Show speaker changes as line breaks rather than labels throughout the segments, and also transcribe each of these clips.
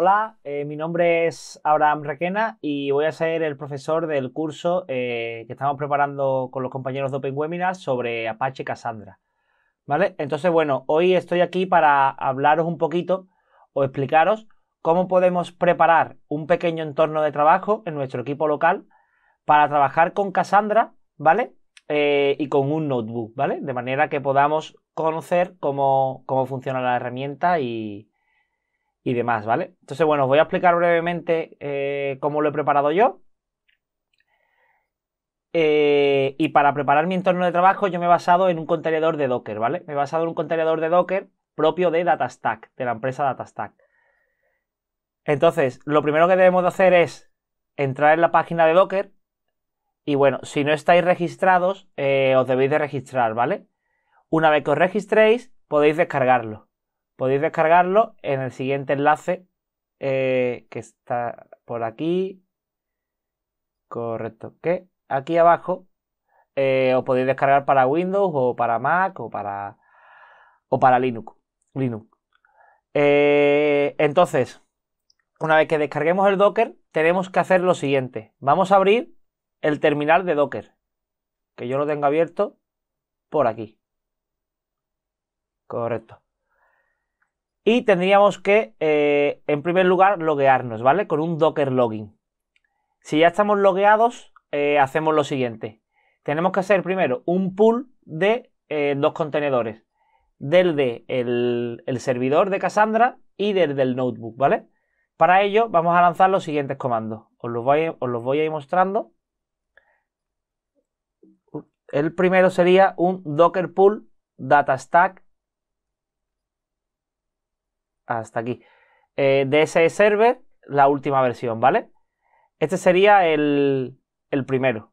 Hola, eh, mi nombre es Abraham Requena y voy a ser el profesor del curso eh, que estamos preparando con los compañeros de Open sobre Apache Cassandra. ¿Vale? Entonces, bueno, hoy estoy aquí para hablaros un poquito o explicaros cómo podemos preparar un pequeño entorno de trabajo en nuestro equipo local para trabajar con Cassandra, ¿vale? Eh, y con un notebook, ¿vale? De manera que podamos conocer cómo, cómo funciona la herramienta y, y demás, ¿vale? Entonces, bueno, os voy a explicar brevemente eh, cómo lo he preparado yo. Eh, y para preparar mi entorno de trabajo yo me he basado en un contenedor de Docker, ¿vale? Me he basado en un contenedor de Docker propio de DataStack, de la empresa DataStack. Entonces, lo primero que debemos hacer es entrar en la página de Docker y bueno, si no estáis registrados, eh, os debéis de registrar, ¿vale? Una vez que os registréis, podéis descargarlo. Podéis descargarlo en el siguiente enlace eh, que está por aquí. Correcto. Que aquí abajo eh, os podéis descargar para Windows o para Mac o para, o para Linux. Linux. Eh, entonces, una vez que descarguemos el Docker, tenemos que hacer lo siguiente. Vamos a abrir el terminal de Docker. Que yo lo tengo abierto por aquí. Correcto. Y tendríamos que, eh, en primer lugar, loguearnos, ¿vale? Con un docker login. Si ya estamos logueados, eh, hacemos lo siguiente. Tenemos que hacer primero un pool de eh, dos contenedores. Del de el, servidor de Cassandra y del del notebook, ¿vale? Para ello vamos a lanzar los siguientes comandos. Os los voy, os los voy a ir mostrando. El primero sería un docker pool datastack hasta aquí. Eh, DSE server, la última versión, ¿vale? Este sería el, el primero.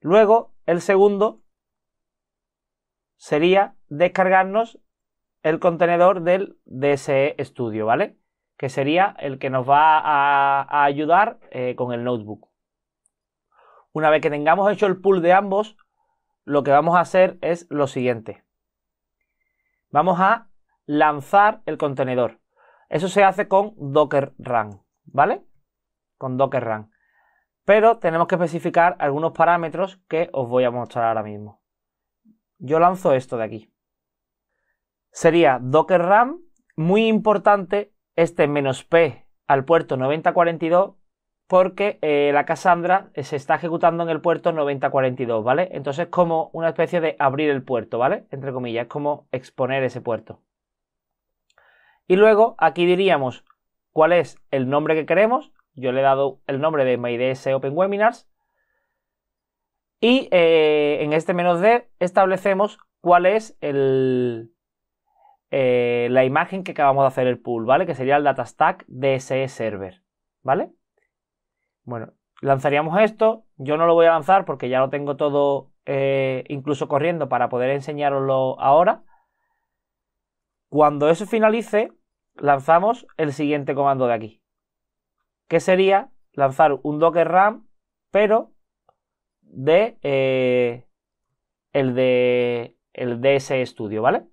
Luego, el segundo sería descargarnos el contenedor del DSE Studio, ¿vale? Que sería el que nos va a, ayudar eh, con el notebook. Una vez que tengamos hecho el pool de ambos, lo que vamos a hacer es lo siguiente. Vamos a lanzar el contenedor. Eso se hace con Docker Run, ¿vale? Con Docker Run. Pero tenemos que especificar algunos parámetros que os voy a mostrar ahora mismo. Yo lanzo esto de aquí. Sería Docker Run, muy importante este menos "-p", al puerto 9042 porque eh, la Cassandra se está ejecutando en el puerto 9042, ¿vale? Entonces es como una especie de abrir el puerto, ¿vale? Entre comillas, es como exponer ese puerto. Y luego aquí diríamos cuál es el nombre que queremos. Yo le he dado el nombre de MyDS Open Webinars. Y eh, en este menos D establecemos cuál es el, eh, la imagen que acabamos de hacer el pool, ¿vale? Que sería el data datastack DSE server, ¿vale? Bueno, lanzaríamos esto. Yo no lo voy a lanzar porque ya lo tengo todo eh, incluso corriendo para poder enseñaroslo ahora. Cuando eso finalice, lanzamos el siguiente comando de aquí, que sería lanzar un Docker RAM, pero de eh, el de el DS Studio, ¿vale?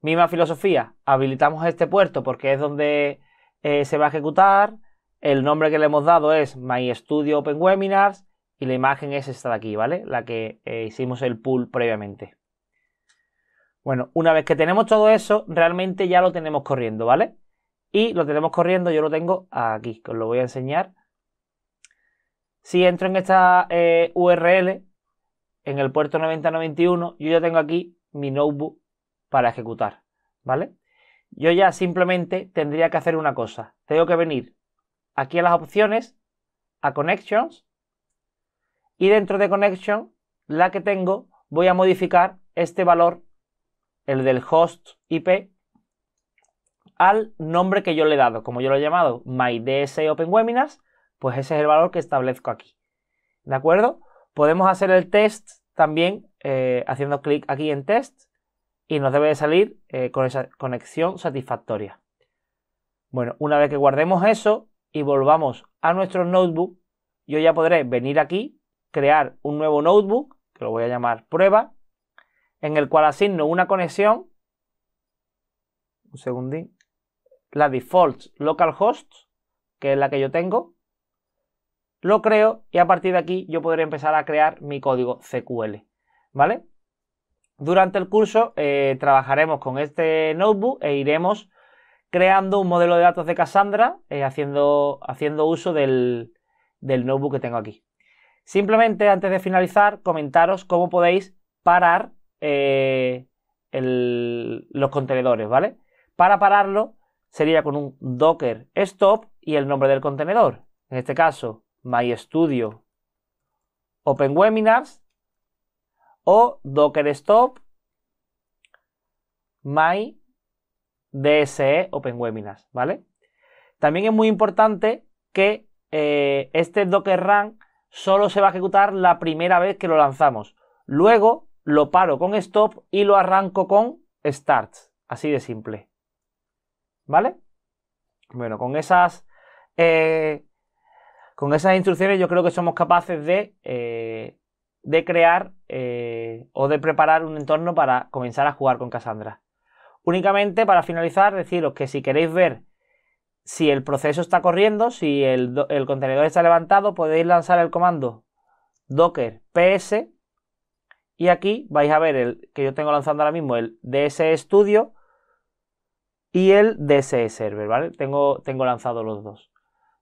Misma filosofía, habilitamos este puerto porque es donde eh, se va a ejecutar, el nombre que le hemos dado es My Studio Open Webinars y la imagen es esta de aquí, ¿vale? La que eh, hicimos el pool previamente. Bueno, una vez que tenemos todo eso, realmente ya lo tenemos corriendo, ¿vale? Y lo tenemos corriendo, yo lo tengo aquí, os lo voy a enseñar. Si entro en esta eh, URL, en el puerto 9091, yo ya tengo aquí mi notebook para ejecutar, ¿vale? Yo ya simplemente tendría que hacer una cosa. Tengo que venir aquí a las opciones, a Connections, y dentro de Connection, la que tengo, voy a modificar este valor el del host IP, al nombre que yo le he dado, como yo lo he llamado MyDSOpenWebinars, pues ese es el valor que establezco aquí. ¿De acuerdo? Podemos hacer el test también eh, haciendo clic aquí en test y nos debe de salir eh, con esa conexión satisfactoria. Bueno, una vez que guardemos eso y volvamos a nuestro notebook, yo ya podré venir aquí, crear un nuevo notebook, que lo voy a llamar prueba, en el cual asigno una conexión, un segundín, la default localhost, que es la que yo tengo, lo creo y a partir de aquí yo podré empezar a crear mi código CQL, ¿vale? Durante el curso eh, trabajaremos con este notebook e iremos creando un modelo de datos de Cassandra eh, haciendo, haciendo, uso del, del notebook que tengo aquí. Simplemente antes de finalizar, comentaros cómo podéis parar eh, los contenedores, ¿vale? Para pararlo sería con un docker stop y el nombre del contenedor. En este caso, MyStudio Open o docker stop my DSE Open Webinars, ¿vale? También es muy importante que eh, este Docker Run solo se va a ejecutar la primera vez que lo lanzamos. Luego lo paro con stop y lo arranco con start. Así de simple. ¿Vale? Bueno, con esas, eh, con esas instrucciones yo creo que somos capaces de, eh, de crear eh, o de preparar un entorno para comenzar a jugar con Cassandra. Únicamente para finalizar, deciros que si queréis ver si el proceso está corriendo, si el, el contenedor está levantado, podéis lanzar el comando docker ps y aquí vais a ver el que yo tengo lanzando ahora mismo, el ese Studio y el DSE Server, ¿vale? Tengo, tengo lanzado los dos.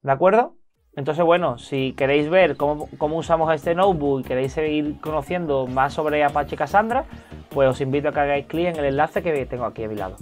¿De acuerdo? Entonces, bueno, si queréis ver cómo, cómo, usamos este notebook y queréis seguir conociendo más sobre Apache Cassandra, pues os invito a que hagáis clic en el enlace que tengo aquí a mi lado.